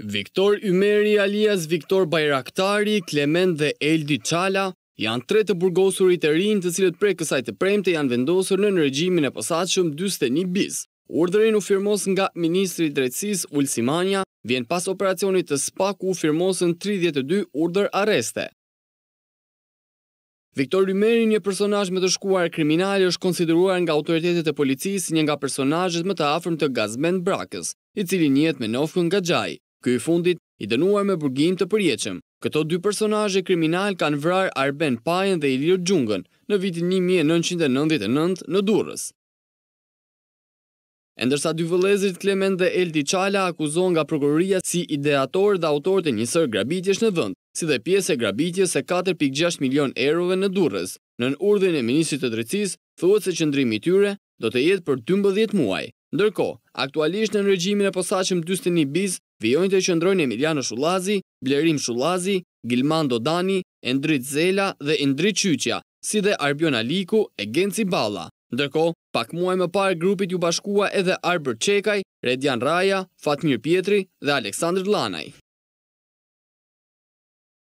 Viktor Ymeri alias Viktor Bajraktari, Klement dhe Eldi Qala janë tre të burgosurit e rinë të cilët prej kësaj të premte janë vendosur në në regjimin e posaçëm 21 bis. Urdërin u firmos nga Ministri Drecis Ulsimania, vjen pas operacionit të spaku u firmosën 32 urdër areste. Viktor Ymeri, një personaj me të shkuar kriminali, është konsideruar nga autoritetet e policisë një nga personajet më të afrëm të gazmen brakës, i cili njët me nofën nga gjaj. Ky i fundit i dënuar me burgim të përjeqëm. Këto dy personaje kriminal kanë vrar Arben Pajen dhe Ilir Gjungën në vitin 1999 në Durës. Endërsa dy vëlezit Klement dhe Eldi Qala akuzon nga prokuroria si ideator dhe autor të njësër grabitjesh në vënd, si dhe pjesë e grabitjes e 4.6 milion erove në durës, nën urdhën e Ministrit të Drecis, thuët se qëndrimi tyre do të jetë për 12 muaj. Ndërko, aktualisht në regjimin e posaqëm 21 bis, Vjojnë të qëndrojnë Emiliano Shulazi, Blerim Shulazi, Gilmando Dani, Endrit Zela dhe Endrit Qyqja, si dhe Arbjon Aliku e Genci Bala. Ndërko, pak muaj më parë grupit ju bashkua edhe Arbër Qekaj, Redjan Raja, Fatmir Pietri dhe Aleksandr Lanaj.